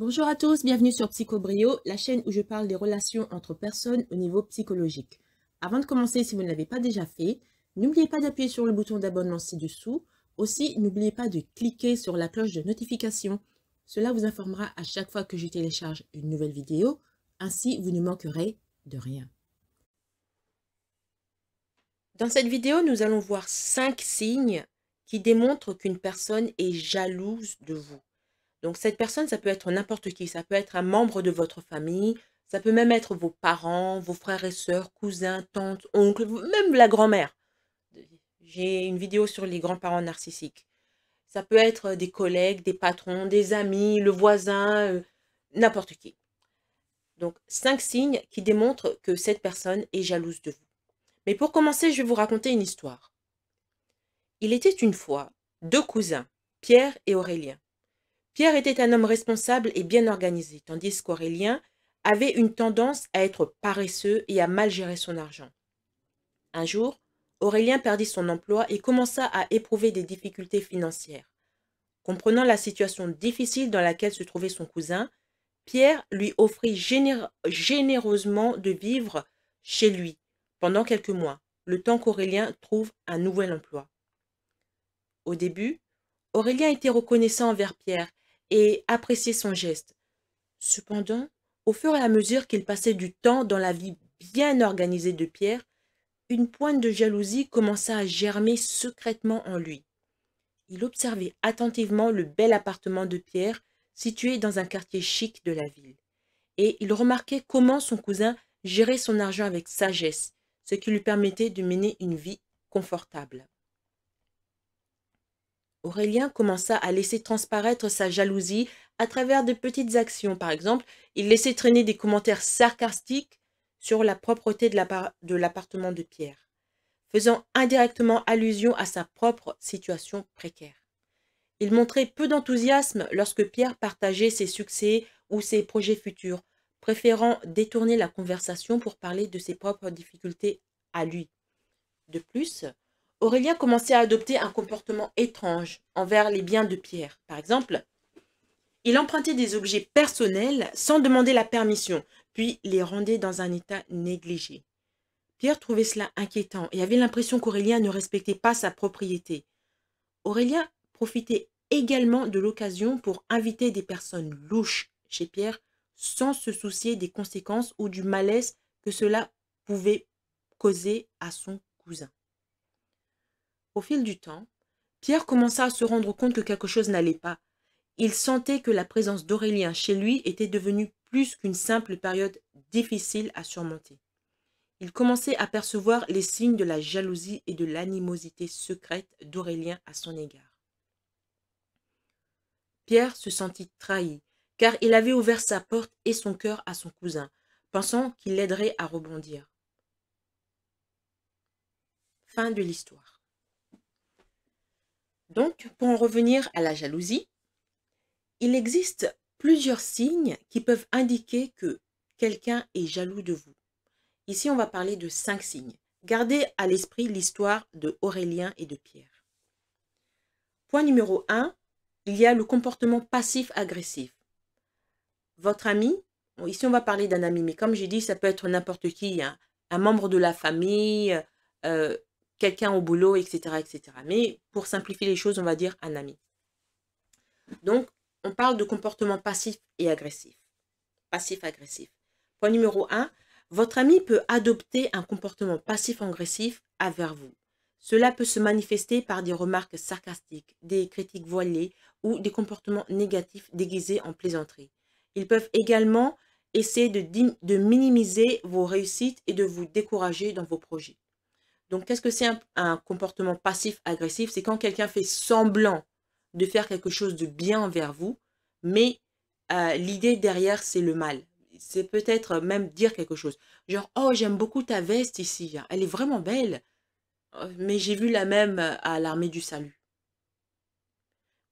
Bonjour à tous, bienvenue sur PsychoBrio, la chaîne où je parle des relations entre personnes au niveau psychologique. Avant de commencer, si vous ne l'avez pas déjà fait, n'oubliez pas d'appuyer sur le bouton d'abonnement ci-dessous. Aussi, n'oubliez pas de cliquer sur la cloche de notification. Cela vous informera à chaque fois que je télécharge une nouvelle vidéo. Ainsi, vous ne manquerez de rien. Dans cette vidéo, nous allons voir 5 signes qui démontrent qu'une personne est jalouse de vous. Donc cette personne, ça peut être n'importe qui, ça peut être un membre de votre famille, ça peut même être vos parents, vos frères et sœurs, cousins, tantes, oncles, même la grand-mère. J'ai une vidéo sur les grands-parents narcissiques. Ça peut être euh, des collègues, des patrons, des amis, le voisin, euh, n'importe qui. Donc, cinq signes qui démontrent que cette personne est jalouse de vous. Mais pour commencer, je vais vous raconter une histoire. Il était une fois deux cousins, Pierre et Aurélien. Pierre était un homme responsable et bien organisé, tandis qu'Aurélien avait une tendance à être paresseux et à mal gérer son argent. Un jour, Aurélien perdit son emploi et commença à éprouver des difficultés financières. Comprenant la situation difficile dans laquelle se trouvait son cousin, Pierre lui offrit généreusement de vivre chez lui pendant quelques mois, le temps qu'Aurélien trouve un nouvel emploi. Au début, Aurélien était reconnaissant envers Pierre et appréciait son geste. Cependant, au fur et à mesure qu'il passait du temps dans la vie bien organisée de Pierre, une pointe de jalousie commença à germer secrètement en lui. Il observait attentivement le bel appartement de Pierre, situé dans un quartier chic de la ville, et il remarquait comment son cousin gérait son argent avec sagesse, ce qui lui permettait de mener une vie confortable. Aurélien commença à laisser transparaître sa jalousie à travers de petites actions. Par exemple, il laissait traîner des commentaires sarcastiques sur la propreté de l'appartement de Pierre, faisant indirectement allusion à sa propre situation précaire. Il montrait peu d'enthousiasme lorsque Pierre partageait ses succès ou ses projets futurs, préférant détourner la conversation pour parler de ses propres difficultés à lui. De plus, Aurélien commençait à adopter un comportement étrange envers les biens de Pierre. Par exemple, il empruntait des objets personnels sans demander la permission, puis les rendait dans un état négligé. Pierre trouvait cela inquiétant et avait l'impression qu'Aurélien ne respectait pas sa propriété. Aurélien profitait également de l'occasion pour inviter des personnes louches chez Pierre sans se soucier des conséquences ou du malaise que cela pouvait causer à son cousin. Au fil du temps, Pierre commença à se rendre compte que quelque chose n'allait pas. Il sentait que la présence d'Aurélien chez lui était devenue plus qu'une simple période difficile à surmonter. Il commençait à percevoir les signes de la jalousie et de l'animosité secrète d'Aurélien à son égard. Pierre se sentit trahi, car il avait ouvert sa porte et son cœur à son cousin, pensant qu'il l'aiderait à rebondir. Fin de l'histoire. Donc, pour en revenir à la jalousie, il existe plusieurs signes qui peuvent indiquer que quelqu'un est jaloux de vous. Ici, on va parler de cinq signes. Gardez à l'esprit l'histoire de Aurélien et de Pierre. Point numéro un, il y a le comportement passif-agressif. Votre ami, ici on va parler d'un ami, mais comme j'ai dit, ça peut être n'importe qui, hein. un membre de la famille, euh, quelqu'un au boulot, etc., etc. Mais pour simplifier les choses, on va dire un ami. Donc, on parle de comportement passif et agressif. Passif-agressif. Point numéro 1, votre ami peut adopter un comportement passif-agressif envers vous. Cela peut se manifester par des remarques sarcastiques, des critiques voilées ou des comportements négatifs déguisés en plaisanterie. Ils peuvent également essayer de, de minimiser vos réussites et de vous décourager dans vos projets. Donc, qu'est-ce que c'est un, comportement passif-agressif C'est quand quelqu'un fait semblant de faire quelque chose de bien envers vous, mais euh, l'idée derrière, c'est le mal. C'est peut-être même dire quelque chose. Genre, oh, j'aime beaucoup ta veste ici, elle est vraiment belle, euh, mais j'ai vu la même euh, à l'armée du salut.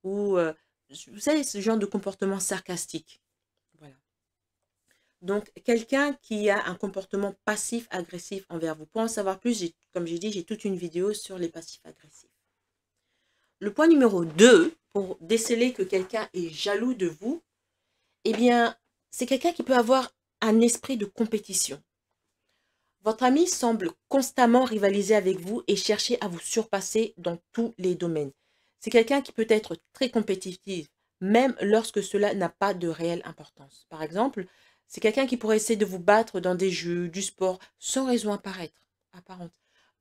Ou, vous savez, ce genre de comportement sarcastique. Voilà. Donc, quelqu'un qui a un comportement passif-agressif envers vous. Pour en savoir plus, j'ai comme l'ai dit, j'ai toute une vidéo sur les passifs agressifs. Le point numéro 2, pour déceler que quelqu'un est jaloux de vous, eh bien, c'est quelqu'un qui peut avoir un esprit de compétition. Votre ami semble constamment rivaliser avec vous et chercher à vous surpasser dans tous les domaines. C'est quelqu'un qui peut être très compétitif, même lorsque cela n'a pas de réelle importance. Par exemple, c'est quelqu'un qui pourrait essayer de vous battre dans des jeux, du sport, sans raison apparaître, apparente.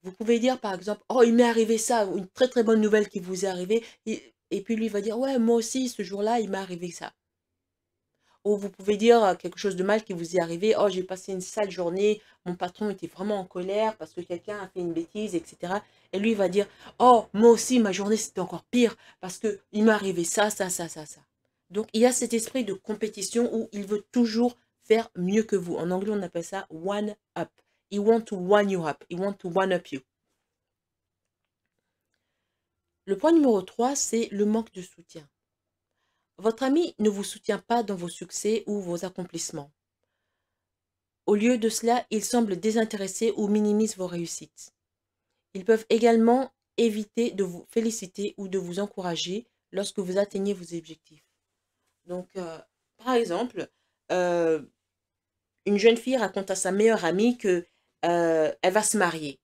Vous pouvez dire par exemple, oh il m'est arrivé ça, une très très bonne nouvelle qui vous est arrivée, et, puis lui va dire, ouais moi aussi ce jour-là il m'est arrivé ça. Ou vous pouvez dire euh, quelque chose de mal qui vous est arrivé, oh j'ai passé une sale journée, mon patron était vraiment en colère parce que quelqu'un a fait une bêtise, etc. Et lui va dire, oh moi aussi ma journée c'était encore pire parce que il m'est arrivé ça, ça, ça, ça, ça. Donc il y a cet esprit de compétition où il veut toujours faire mieux que vous. En anglais on appelle ça one up. He want to one you up. He want to one up you. Le point numéro 3, c'est le manque de soutien. Votre ami ne vous soutient pas dans vos succès ou vos accomplissements. Au lieu de cela, il semble désintéressé ou minimise vos réussites. Ils peuvent également éviter de vous féliciter ou de vous encourager lorsque vous atteignez vos objectifs. Donc, euh, par exemple, euh, une jeune fille raconte à sa meilleure amie que euh, elle va se marier.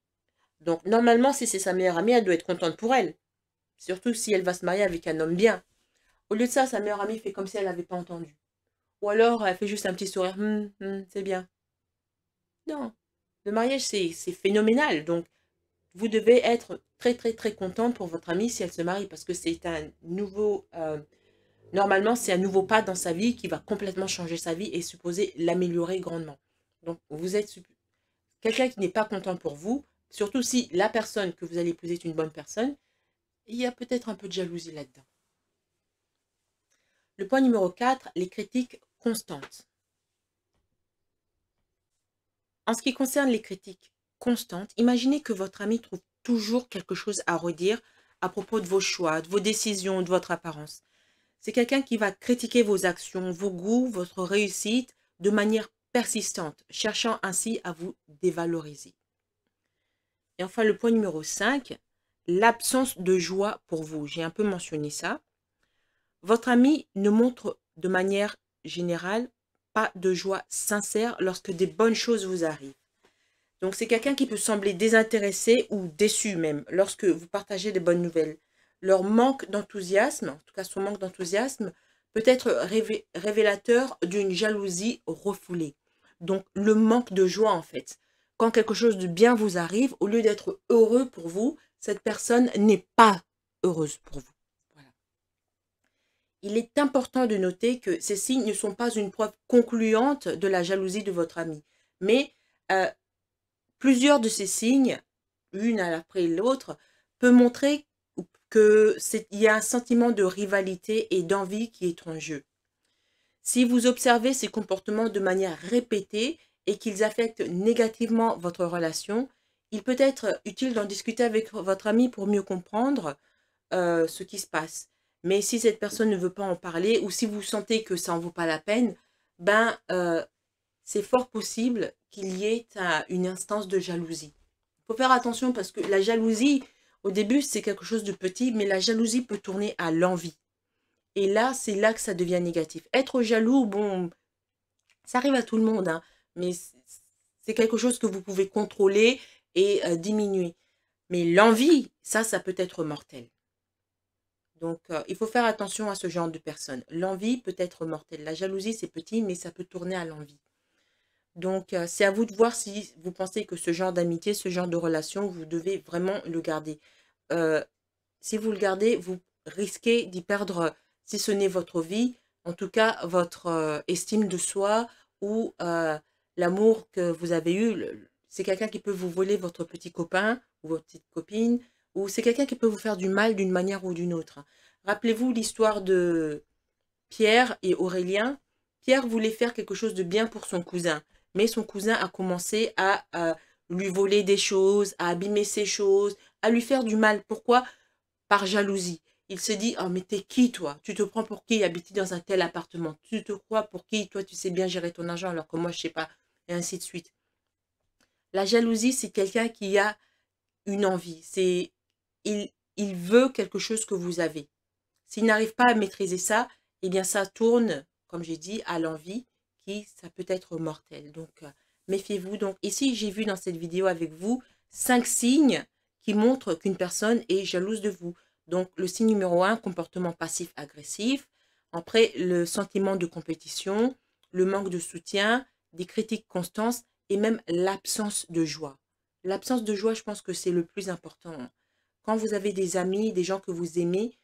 Donc normalement, si c'est sa meilleure amie, elle doit être contente pour elle. Surtout si elle va se marier avec un homme bien. Au lieu de ça, sa meilleure amie fait comme si elle n'avait pas entendu. Ou alors, elle fait juste un petit sourire. Hum, hum, c'est bien. Non. Le mariage, c'est phénoménal. Donc, vous devez être très, très, très contente pour votre amie si elle se marie. Parce que c'est un nouveau... Euh, normalement, c'est un nouveau pas dans sa vie qui va complètement changer sa vie et supposer l'améliorer grandement. Donc, vous êtes quelqu'un qui n'est pas content pour vous, surtout si la personne que vous allez épouser est une bonne personne, il y a peut-être un peu de jalousie là-dedans. Le point numéro 4, les critiques constantes. En ce qui concerne les critiques constantes, imaginez que votre ami trouve toujours quelque chose à redire à propos de vos choix, de vos décisions, de votre apparence. C'est quelqu'un qui va critiquer vos actions, vos goûts, votre réussite de manière persistante, cherchant ainsi à vous dévaloriser. Et enfin, le point numéro 5, l'absence de joie pour vous. J'ai un peu mentionné ça. Votre ami ne montre de manière générale pas de joie sincère lorsque des bonnes choses vous arrivent. Donc c'est quelqu'un qui peut sembler désintéressé ou déçu même lorsque vous partagez des bonnes nouvelles. Leur manque d'enthousiasme, en tout cas son manque d'enthousiasme, peut être révélateur d'une jalousie refoulée. Donc le manque de joie en fait. Quand quelque chose de bien vous arrive, au lieu d'être heureux pour vous, cette personne n'est pas heureuse pour vous. Il est important de noter que ces signes ne sont pas une preuve concluante de la jalousie de votre ami, mais euh, plusieurs de ces signes, une après l'autre, peuvent montrer qu'il y a un sentiment de rivalité et d'envie qui est en jeu. Si vous observez ces comportements de manière répétée et qu'ils affectent négativement votre relation, il peut être utile d'en discuter avec votre ami pour mieux comprendre euh, ce qui se passe. Mais si cette personne ne veut pas en parler ou si vous sentez que ça n'en vaut pas la peine, ben euh, c'est fort possible qu'il y ait une instance de jalousie. Il faut faire attention parce que la jalousie, au début, c'est quelque chose de petit, mais la jalousie peut tourner à l'envie. Et là, c'est là que ça devient négatif. Être jaloux, bon, ça arrive à tout le monde, hein, mais c'est quelque chose que vous pouvez contrôler et euh, diminuer. Mais l'envie, ça, ça peut être mortel. Donc, euh, il faut faire attention à ce genre de personnes. L'envie peut être mortelle. La jalousie, c'est petit, mais ça peut tourner à l'envie. Donc, euh, c'est à vous de voir si vous pensez que ce genre d'amitié, ce genre de relation, vous devez vraiment le garder. si vous le gardez, vous risquez d'y perdre si ce n'est votre vie, en tout cas votre euh, estime de soi ou euh, l'amour que vous avez eu. C'est quelqu'un qui peut vous voler votre petit copain ou votre petite copine, ou c'est quelqu'un qui peut vous faire du mal d'une manière ou d'une autre. Rappelez-vous l'histoire de Pierre et Aurélien. Pierre voulait faire quelque chose de bien pour son cousin, mais son cousin a commencé à, à euh, lui voler des choses, à abîmer ses choses, à lui faire du mal. Pourquoi Par jalousie il se dit Oh, mais t'es qui, toi Tu te prends pour qui habiter dans un tel appartement Tu te crois pour qui Toi, tu sais bien gérer ton argent alors que moi, je sais pas. Et ainsi de suite. La jalousie, c'est quelqu'un qui a une envie. C'est il, il veut quelque chose que vous avez. S'il n'arrive pas à maîtriser ça, eh bien, ça tourne, comme j'ai dit, à l'envie qui, ça peut être mortel. Donc, euh, méfiez-vous. Donc, ici, j'ai vu dans cette vidéo avec vous cinq signes qui montrent qu'une personne est jalouse de vous. Donc, le signe numéro un, comportement passif-agressif. Après, le sentiment de compétition, le manque de soutien, des critiques constantes et même l'absence de joie. L'absence de joie, je pense que c'est le plus important. Hein. Quand vous avez des amis, des gens que vous aimez,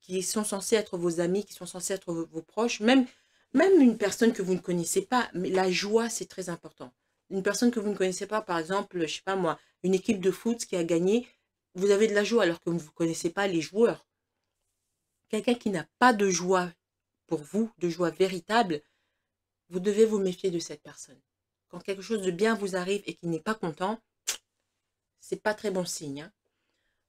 qui sont censés être vos amis, qui sont censés être vos, proches, même, même une personne que vous ne connaissez pas, mais la joie, c'est très important. Une personne que vous ne connaissez pas, par exemple, je sais pas moi, une équipe de foot qui a gagné, vous avez de la joie alors que vous ne connaissez pas les joueurs. Quelqu'un qui n'a pas de joie pour vous, de joie véritable, vous devez vous méfier de cette personne. Quand quelque chose de bien vous arrive et qu'il n'est pas content, c'est pas très bon signe. Hein.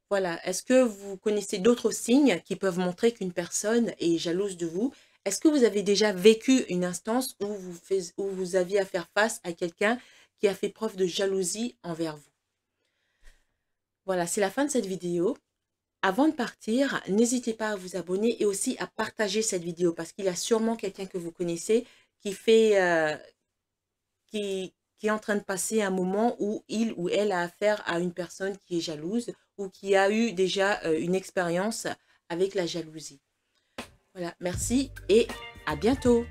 Voilà. Est-ce que vous connaissez d'autres signes qui peuvent montrer qu'une personne est jalouse de vous Est-ce que vous avez déjà vécu une instance où vous, fais, où vous aviez à faire face à quelqu'un qui a fait preuve de jalousie envers vous voilà, c'est la fin de cette vidéo. Avant de partir, n'hésitez pas à vous abonner et aussi à partager cette vidéo parce qu'il y a sûrement quelqu'un que vous connaissez qui fait, euh, qui est en train de passer un moment où il ou elle a affaire à une personne qui est jalouse ou qui a eu déjà euh, une expérience avec la jalousie. Voilà, merci et à bientôt.